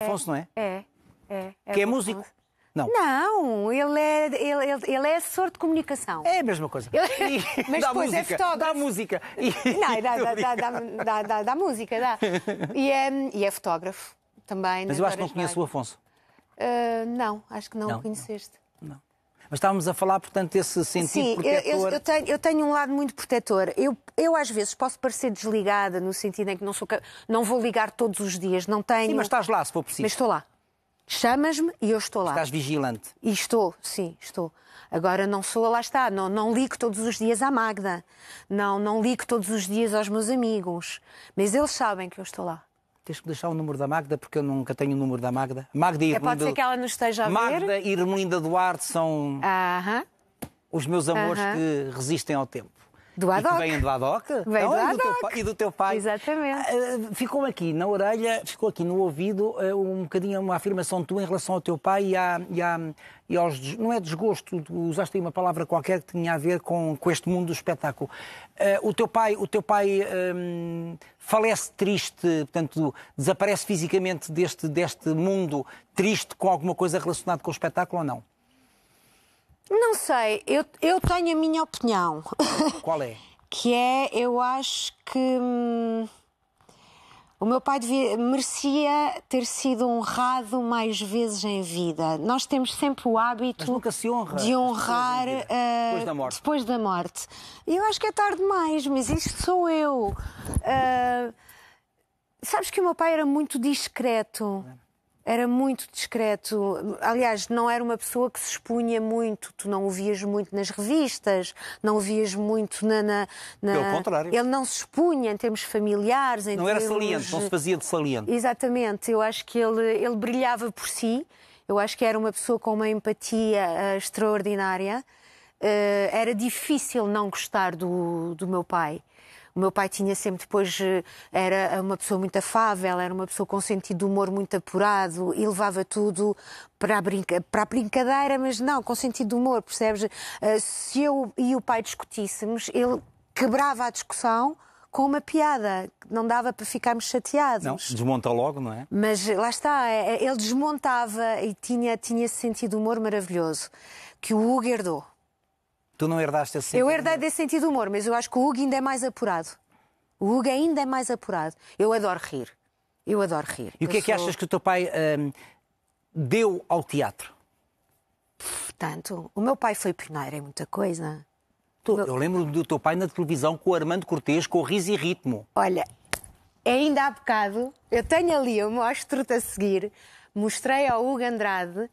Afonso, não é? É, é. é, é que é músico. Não. Não, ele é, ele, ele, ele é assessor de comunicação. É a mesma coisa. Ele... Mas dá depois é música, é fotógrafo. Dá música. E... Não, dá, dá, dá, dá, dá, música, dá. E é, e é fotógrafo também. Mas eu acho que não conheço o Afonso. Uh, não, acho que não, não o conheceste. Não. Mas estávamos a falar, portanto, desse sentido Sim, protetor. Eu, eu, tenho, eu tenho um lado muito protetor. Eu, eu, às vezes, posso parecer desligada, no sentido em que não, sou, não vou ligar todos os dias, não tenho... Sim, mas estás lá, se for preciso. Mas estou lá. Chamas-me e eu estou lá. Estás vigilante. E estou, sim, estou. Agora não sou, lá está, não, não ligo todos os dias à Magda, não, não ligo todos os dias aos meus amigos, mas eles sabem que eu estou lá tens que deixar o número da Magda, porque eu nunca tenho o número da Magda. Magda e é, Irmelinda... Pode ser que ela nos esteja a Magda ver. Magda e Irmelinda Duarte são uh -huh. os meus amores uh -huh. que resistem ao tempo. Do ad hoc. vêm do ad hoc. Vem não, do ad hoc. E, do teu pai. Exatamente. Uh, ficou aqui na orelha, ficou aqui no ouvido uh, um bocadinho uma afirmação tua em relação ao teu pai e, à, e, à, e aos. Não é desgosto, usaste aí uma palavra qualquer que tinha a ver com, com este mundo do espetáculo. Uh, o teu pai, o teu pai um, falece triste, portanto, desaparece fisicamente deste, deste mundo triste com alguma coisa relacionada com o espetáculo ou não? Não sei, eu, eu tenho a minha opinião. Qual é? que é, eu acho que hum, o meu pai devia, merecia ter sido honrado mais vezes em vida. Nós temos sempre o hábito honra de honrar eh, depois, da morte. depois da morte. E eu acho que é tarde demais, mas isto sou eu. Uh, sabes que o meu pai era muito discreto. É era muito discreto. Aliás, não era uma pessoa que se expunha muito. Tu não o vias muito nas revistas, não o vias muito na. na, na... Pelo contrário. Ele não se expunha em termos familiares. Em não termos... era saliente, não se fazia de saliente. Exatamente. Eu acho que ele, ele brilhava por si. Eu acho que era uma pessoa com uma empatia uh, extraordinária. Uh, era difícil não gostar do, do meu pai. O meu pai tinha sempre depois, eh, era uma pessoa muito afável, era uma pessoa com sentido de humor muito apurado e levava tudo para a, brinca, para a brincadeira, mas não, com sentido de humor, percebes? Eh, se eu e o pai discutíssemos, ele quebrava a discussão com uma piada, não dava para ficarmos chateados. Não, desmonta logo, não é? Mas eh, lá está, é, é, ele desmontava e tinha, tinha esse sentido de humor maravilhoso que o Hugo herdou. Tu não herdaste esse sentido? Eu herdei desse sentido de humor, mas eu acho que o Hugo ainda é mais apurado. O Hugo ainda é mais apurado. Eu adoro rir. Eu adoro rir. E o que é eu é que sou... achas que o teu pai hum, deu ao teatro? Tanto. O meu pai foi pioneiro em muita coisa. Tu, meu... Eu lembro do teu pai na televisão com o Armando Cortês, com o Riso e Ritmo. Olha, ainda há bocado, eu tenho ali, eu mostro-te a seguir, mostrei ao Hugo Andrade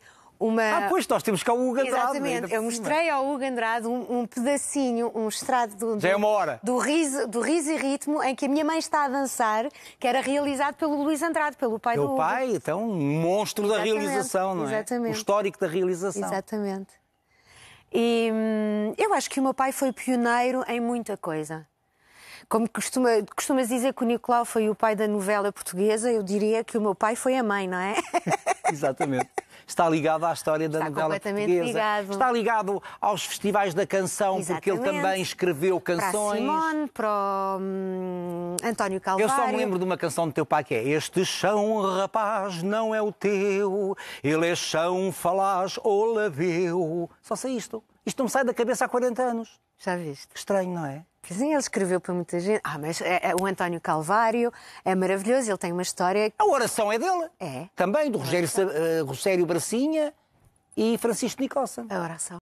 uma. Ah, pois, nós temos cá o Hugo Andrade. Exatamente, eu mostrei ao Hugo Andrade um, um pedacinho, um estrado do, é do, é do, riso, do riso e ritmo em que a minha mãe está a dançar, que era realizado pelo Luís Andrade, pelo pai do Hugo. pai, então, um monstro exatamente, da realização, não é? Exatamente. O histórico da realização. Exatamente. E hum, eu acho que o meu pai foi pioneiro em muita coisa. Como costuma, costumas dizer que o Nicolau foi o pai da novela portuguesa, eu diria que o meu pai foi a mãe, não é? Exatamente está ligado à história da está novela portuguesa. Ligado. Está ligado aos festivais da canção, Exatamente. porque ele também escreveu canções. Para Simone, para o, hum, António Calvário. Eu só me lembro de uma canção do teu pai que é Este chão, rapaz, não é o teu, ele é chão, falaz, laveu. Só sei isto. Isto não sai da cabeça há 40 anos. Já viste? Estranho, não é? Sim, ele escreveu para muita gente. Ah, mas é, é, o António Calvário é maravilhoso, ele tem uma história. A oração é dele. É. Também, do Rogério, uh, eh, Rogério Bracinha e Francisco Nicossa. A oração.